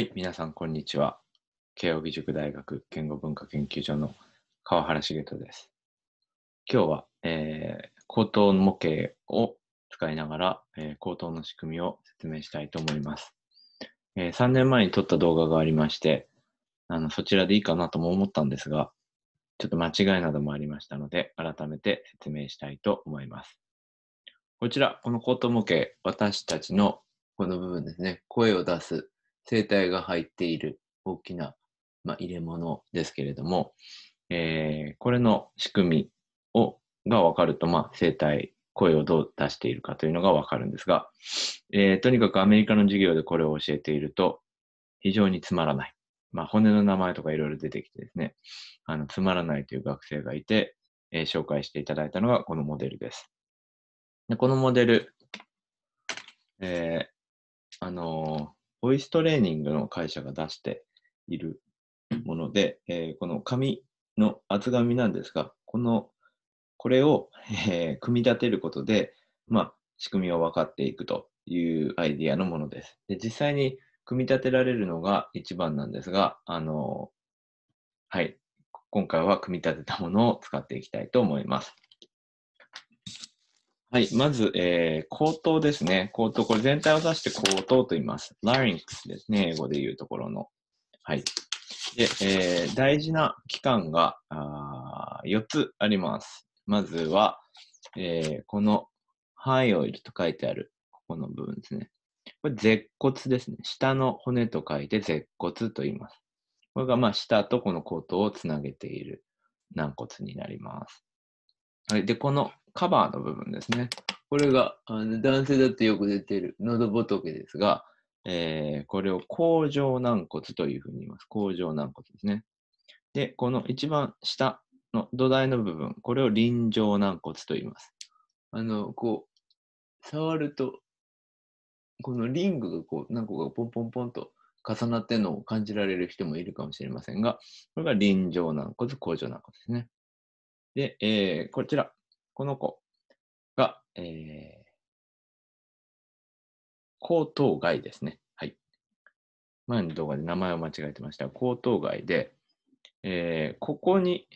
はい、皆さん、こんにちは。慶應義塾大学言語文化研究所の川原茂人です。今日は、えー、口頭模型を使いながら、えー、口頭の仕組みを説明したいと思います、えー、3年前に撮った動画がありまして、あのそちらでいいかなとも思ったんですが、ちょっと間違いなどもありましたので、改めて説明したいと思います。こちら、この口頭模型、私たちのこの部分ですね、声を出す生体が入っている大きな、まあ、入れ物ですけれども、えー、これの仕組みをが分かると、まあ、生体、声をどう出しているかというのが分かるんですが、えー、とにかくアメリカの授業でこれを教えていると、非常につまらない。まあ、骨の名前とかいろいろ出てきてですね、あのつまらないという学生がいて、えー、紹介していただいたのがこのモデルです。でこのモデル、えー、あのボイストレーニングの会社が出しているもので、えー、この紙の厚紙なんですが、この、これを、えー、組み立てることで、まあ、仕組みを分かっていくというアイディアのものです。で実際に組み立てられるのが一番なんですが、あの、はい、今回は組み立てたものを使っていきたいと思います。はい。まず、えー、口頭ですね。口頭。これ全体を指して口頭と言います。a リ y クスですね。英語で言うところの。はい。で、えー、大事な器官があ4つあります。まずは、えー、このハイオイルと書いてある、ここの部分ですね。これ、舌骨ですね。下の骨と書いて舌骨と言います。これが、まあ、下とこの口頭をつなげている軟骨になります。はい、で、このカバーの部分ですね。これがあの男性だとよく出てる喉仏ですが、えー、これを甲状軟骨というふうに言います。甲状軟骨ですね。で、この一番下の土台の部分、これを臨場軟骨と言います。あの、こう、触ると、このリングがこう何個かポンポンポンと重なってるのを感じられる人もいるかもしれませんが、これが臨場軟骨、甲状軟骨ですね。で、えー、こちら、この子が、えー、喉頭外ですね。はい。前の動画で名前を間違えてました。喉頭外で、えー、ここに、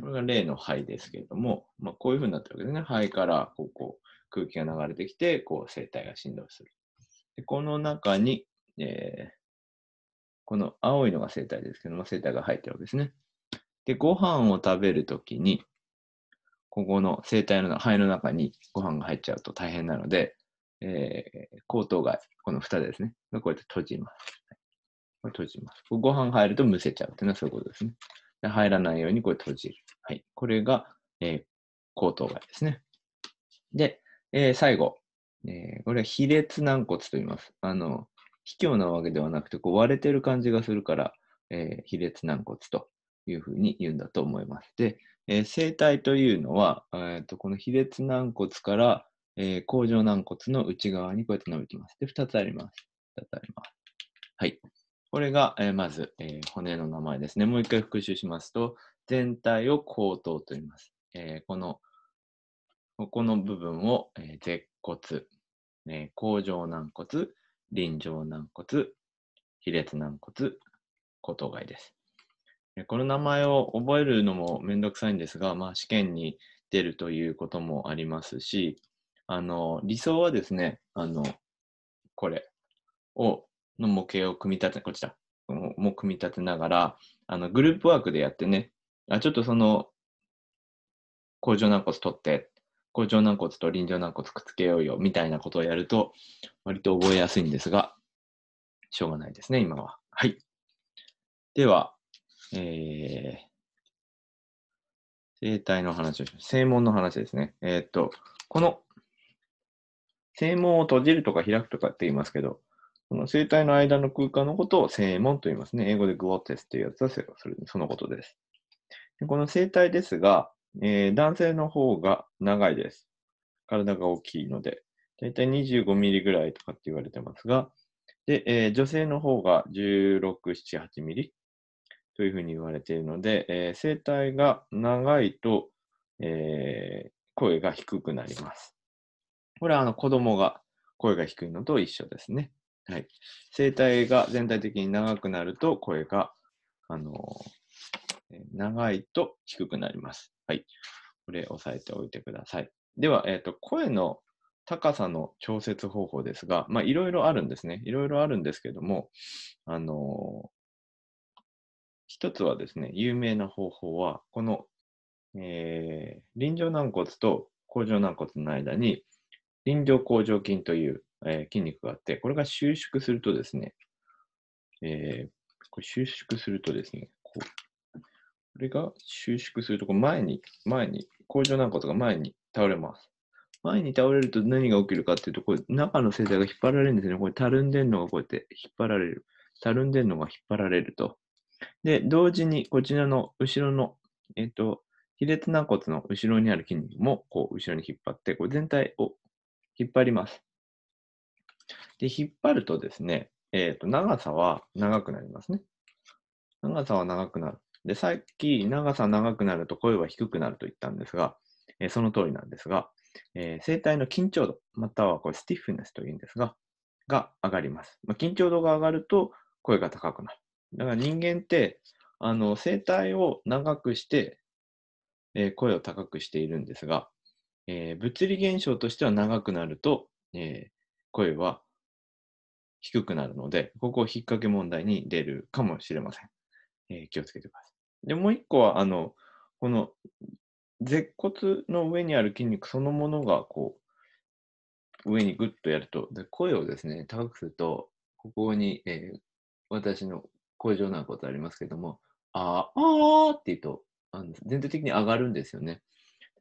これが例の肺ですけれども、まあ、こういうふうになってるわけですね。肺からこうこう空気が流れてきて、こう声帯が振動する。でこの中に、えー、この青いのが声帯ですけども、声帯が入ってるわけですね。で、ご飯を食べるときに、ここの生体の肺の中にご飯が入っちゃうと大変なので、えー、口頭蓋、この蓋ですね。こうやって閉じます。これ閉じます。ご飯入るとむせちゃうっていうのはそういうことですね。で入らないようにこれ閉じる。はい。これが、えー、口頭蓋ですね。で、えー、最後。えー、これは卑劣軟骨と言います。あの、卑怯なわけではなくて、こう割れてる感じがするから、えー、卑劣軟骨というふうに言うんだと思います。で、えー、体というのは、えー、とこの卑劣軟骨から、えー、甲状軟骨の内側にこうやって伸びてます。で、2つあります。2つあります。はい。これが、えー、まず、えー、骨の名前ですね。もう一回復習しますと、全体を後頭と言います。えー、この、ここの部分を、えー、舌骨、えー、甲状軟骨、臨状軟骨、卑劣軟骨、後頭蓋です。この名前を覚えるのもめんどくさいんですが、まあ、試験に出るということもありますし、あの、理想はですね、あの、これを、の模型を組み立て、こちらも組み立てながら、あの、グループワークでやってね、あちょっとその、工場軟骨取って、工場軟骨と臨場軟骨くっつけようよ、みたいなことをやると、割と覚えやすいんですが、しょうがないですね、今は。はい。では、えー、生体の話をします。正門の話ですね。えー、っと、この、正門を閉じるとか開くとかって言いますけど、この生体の間の空間のことを正門と言いますね。英語でグオテスというやつはそれそのことです。でこの生体ですが、えー、男性の方が長いです。体が大きいので。だいたい25ミリぐらいとかって言われてますが、で、えー、女性の方が16、7、8ミリというふうに言われているので、えー、声帯が長いと、えー、声が低くなります。これはあの子供が声が低いのと一緒ですね。はい、声帯が全体的に長くなると声が、あのー、長いと低くなります。はい、これ押さえておいてください。では、えーと、声の高さの調節方法ですが、いろいろあるんですね。いろいろあるんですけども、あの一つはですね、有名な方法は、この、えー、臨場軟骨と甲状軟骨の間に、臨場甲状筋という、えー、筋肉があって、これが収縮するとですね、えー、これ収縮するとですね、こう、これが収縮すると、こう前に、前に、甲状軟骨が前に倒れます。前に倒れると何が起きるかっていうと、これ中の生体が引っ張られるんですね。これたるんでんのがこうやって引っ張られる。たるんでんのが引っ張られると。で、同時にこちらの後ろの、えっ、と、卑劣軟骨の後ろにある筋肉も、こう、後ろに引っ張って、こう全体を引っ張ります。で、引っ張るとですね、えっ、と、長さは長くなりますね。長さは長くなる。で、さっき長さ長くなると声は低くなると言ったんですが、えー、その通りなんですが、えー、声帯の緊張度、またはこれスティッフネスというんですが、が上がります。まあ、緊張度が上がると声が高くなる。だから人間って、あの、声帯を長くして、えー、声を高くしているんですが、えー、物理現象としては長くなると、えー、声は低くなるので、ここを引っ掛け問題に出るかもしれません。えー、気をつけてください。で、もう一個は、あの、この、舌骨の上にある筋肉そのものが、こう、上にグッとやると、で声をですね、高くすると、ここに、えー、私の声上なことありますけども、あー、あーって言うと、あの全体的に上がるんですよね。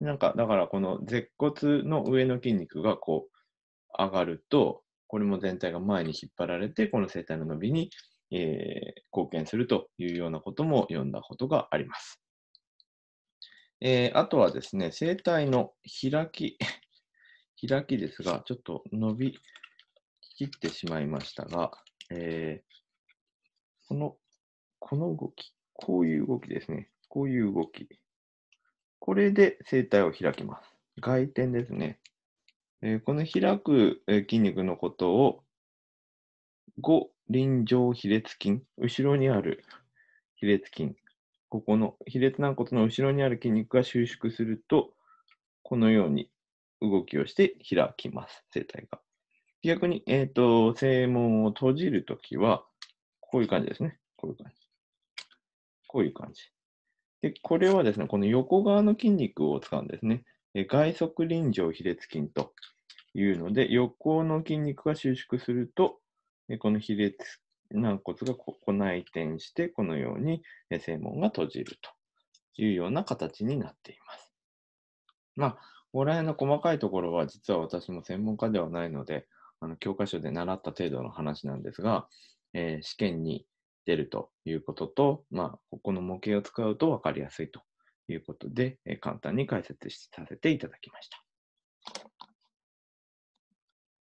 なんか、だからこの舌骨の上の筋肉がこう、上がると、これも全体が前に引っ張られて、この声帯の伸びに、えー、貢献するというようなことも読んだことがあります。えー、あとはですね、声帯の開き、開きですが、ちょっと伸びきってしまいましたが、えー、この、この動き、こういう動きですね。こういう動き。これで声帯を開きます。外転ですね。えこの開く筋肉のことを、後臨場比劣筋、後ろにある比劣筋、ここの比列軟骨の後ろにある筋肉が収縮すると、このように動きをして開きます、声帯が。逆に、えっ、ー、と、正門を閉じるときは、こういう感じですね。こういう感じ。こういう感じ。で、これはですね、この横側の筋肉を使うんですね。外側臨場比列筋というので、横の筋肉が収縮すると、この比劣軟骨がここ内転して、このように正門が閉じるというような形になっています。まあ、ここら辺の細かいところは、実は私も専門家ではないので、あの教科書で習った程度の話なんですが、えー、試験に出るということと、まあ、ここの模型を使うと分かりやすいということで、えー、簡単に解説させていただきました。